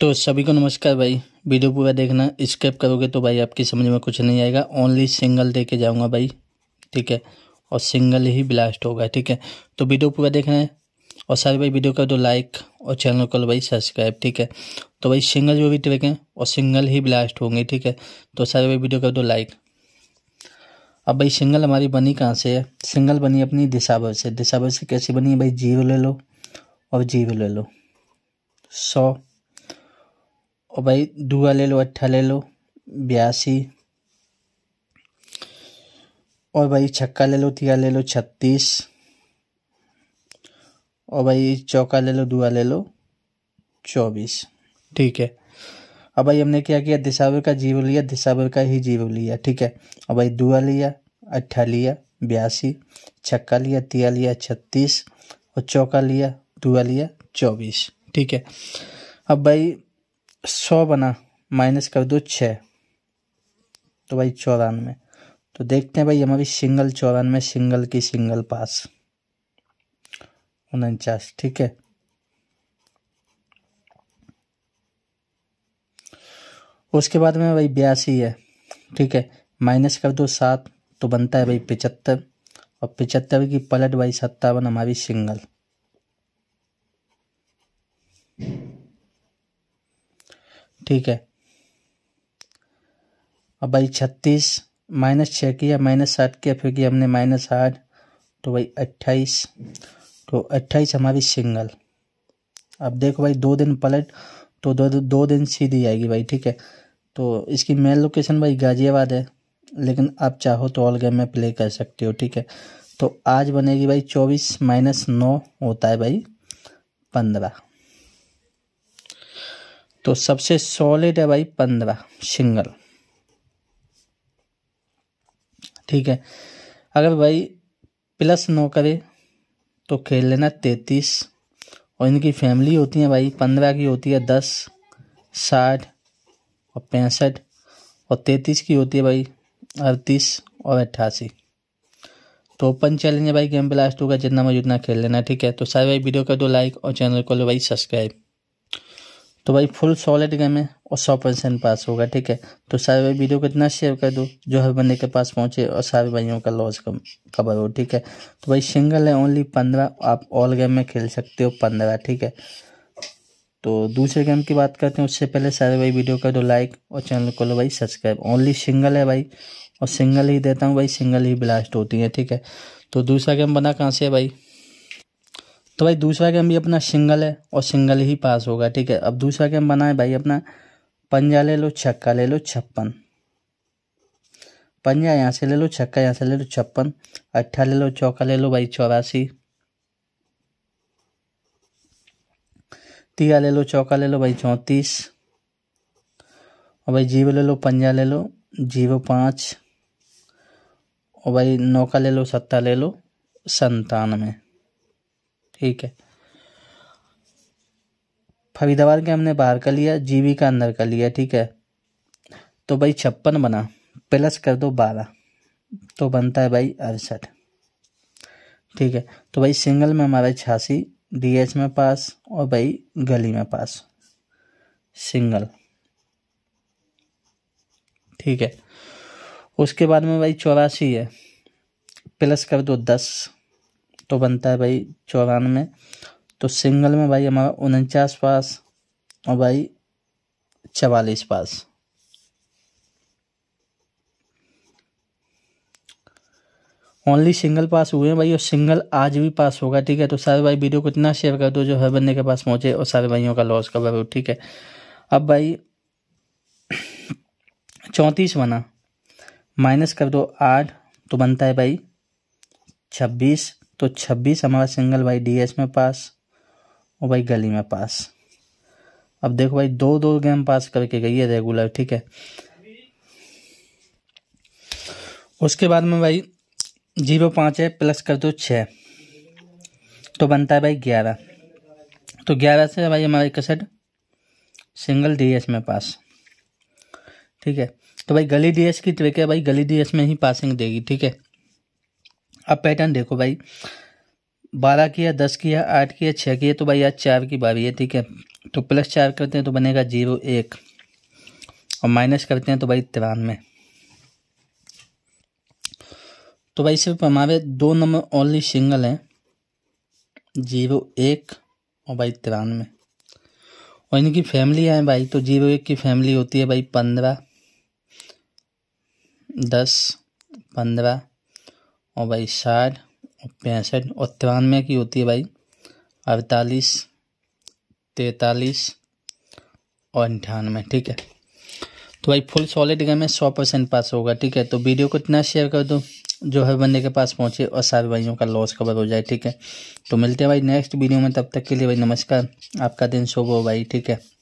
तो सभी को नमस्कार भाई वीडियो पूरा देखना स्केप करोगे तो भाई आपकी समझ में कुछ नहीं आएगा ओनली सिंगल दे के जाऊँगा भाई ठीक है और सिंगल ही ब्लास्ट होगा ठीक है तो वीडियो पूरा देखना है और सारे भाई वीडियो कर दो लाइक और चैनल को भाई सब्सक्राइब ठीक है तो भाई सिंगल जो भी ट्रैक हैं और सिंगल ही ब्लास्ट होंगे ठीक है तो सारे भाई वीडियो कर दो लाइक अब भाई सिंगल हमारी बनी कहाँ से है सिंगल बनी अपनी दिशावर से दिशावर से कैसे बनी है भाई जीरो ले लो और जीरो ले लो सौ और भाई दुआ ले लो अट्ठा ले लो बयासी और भाई छक्का ले लो तिया ले लो छत्तीस और भाई चौका ले लो दुआ ले लो चौबीस ठीक है अब भाई हमने क्या किया दिसावर का जीव लिया दिसावर का ही जीव लिया ठीक है और भाई दुआ लिया अट्ठा लिया बयासी छक्का लिया तिया लिया छत्तीस और चौका लिया दुआ लिया चौबीस ठीक है अब भाई सौ बना माइनस कर दो छः तो भाई चौरानवे तो देखते हैं भाई हमारी सिंगल चौरानवे सिंगल की सिंगल पास उनचास ठीक है उसके बाद में भाई बयासी है ठीक है माइनस कर दो सात तो बनता है भाई पिचहत्तर और पिचहत्तर की पलट भाई सत्तावन हमारी सिंगल ठीक है अब भाई छत्तीस माइनस छः किया माइनस सात किया फिर किया हमने माइनस आठ तो भाई अट्ठाईस तो अट्ठाईस हमारी सिंगल अब देखो भाई दो दिन पलट तो दो दो दिन सीधी आएगी भाई ठीक है तो इसकी मेन लोकेशन भाई गाजियाबाद है लेकिन आप चाहो तो ऑल गेम में प्ले कर सकते हो ठीक है तो आज बनेगी भाई चौबीस माइनस नौ होता है भाई पंद्रह तो सबसे सॉलिड है भाई पंद्रह सिंगल ठीक है अगर भाई प्लस नो करे तो खेल लेना तैतीस और इनकी फैमिली होती है भाई पंद्रह की होती है दस साठ और पैंसठ और तैतीस की होती है भाई अड़तीस और अट्ठासी तो ओपन चैलेंज है भाई गेम ब्लास्ट होगा जितना मजा उतना खेल लेना ठीक है तो सारे भाई वीडियो कर दो लाइक और चैनल को लो भाई सब्सक्राइब तो भाई फुल सॉलिड गेम है और सौ परसेंट पास होगा ठीक है तो सारे भाई वीडियो को इतना शेयर कर दो जो हर बंदे के पास पहुंचे और सारे भाइयों का लॉस कवर हो ठीक है तो भाई सिंगल है ओनली पंद्रह आप ऑल गेम में खेल सकते हो पंद्रह ठीक है तो दूसरे गेम की बात करते हैं उससे पहले सारे भाई वीडियो कर दो लाइक और चैनल को लो भाई सब्सक्राइब ओनली सिंगल है भाई और सिंगल ही देता हूँ भाई सिंगल ही ब्लास्ट होती है ठीक है तो दूसरा गेम बना कहाँ से है भाई तो भाई दूसरा गेम भी अपना सिंगल है और सिंगल ही पास होगा ठीक है अब दूसरा गेम बनाए भाई अपना पंजा ले लो छक्का ले लो छप्पन पंजा यहाँ से ले लो छक्का यहाँ से ले लो छप्पन अट्ठा ले लो चौका ले लो भाई चौरासी तिया ले लो चौका ले लो भाई चौंतीस और भाई जीरो ले लो पंजा ले लो जीव पाँच और भाई नौका ले लो सत्ता ले लो संतानवे ठीक है फरीदाबाद के हमने बाहर का लिया जीबी का अंदर का लिया ठीक है तो भाई छप्पन बना प्लस कर दो बारह तो बनता है भाई अड़सठ ठीक है तो भाई सिंगल में हमारा छियासी डीएच में पास और भाई गली में पास सिंगल ठीक है उसके बाद में भाई चौरासी है प्लस कर दो दस तो बनता है भाई चौरानवे तो सिंगल में भाई हमारा उनचास पास और भाई चवालीस पास ओनली सिंगल पास हुए हैं भाई और सिंगल आज भी पास होगा ठीक है तो सारे भाई वीडियो को इतना शेयर कर दो जो हर बंदे के पास पहुंचे और सारे भाइयों का लॉस कवर हो ठीक है अब भाई चौंतीस बना माइनस कर दो आठ तो बनता है भाई छब्बीस तो छब्बीस हमारा सिंगल भाई डी में पास और भाई गली में पास अब देखो भाई दो दो गेम पास करके गई है रेगुलर ठीक है उसके बाद में भाई जीरो पाँच है प्लस कर दो छः तो बनता है भाई ग्यारह तो ग्यारह से भाई हमारा इकसठ सिंगल डीएस में पास ठीक है तो भाई गली डीएस की ट्रिक है भाई गली डीएस में ही पासिंग देगी ठीक है अब पैटर्न देखो भाई बारह किया दस किया आठ किया छः किया तो भाई आज चार की बारी है ठीक है तो प्लस चार करते हैं तो बनेगा जीरो एक और माइनस करते हैं तो भाई तिरानवे तो भाई सिर्फ हमारे दो नंबर ओनली सिंगल हैं जीरो एक और भाई तिरानवे और इनकी फैमिली है भाई तो जीरो एक की फैमिली होती है भाई पंद्रह दस पंद्रह और भाई साठ पैंसठ और तिरानवे की होती है भाई अड़तालीस तैतालीस और अंठानवे ठीक है तो भाई फुल सॉलिड गेम में सौ परसेंट पास होगा ठीक है तो वीडियो को इतना शेयर कर दो जो हर बंदे के पास पहुंचे और सारे भाइयों का लॉस कवर हो जाए ठीक है तो मिलते हैं भाई नेक्स्ट वीडियो में तब तक के लिए भाई नमस्कार आपका दिन शुभ हो भाई ठीक है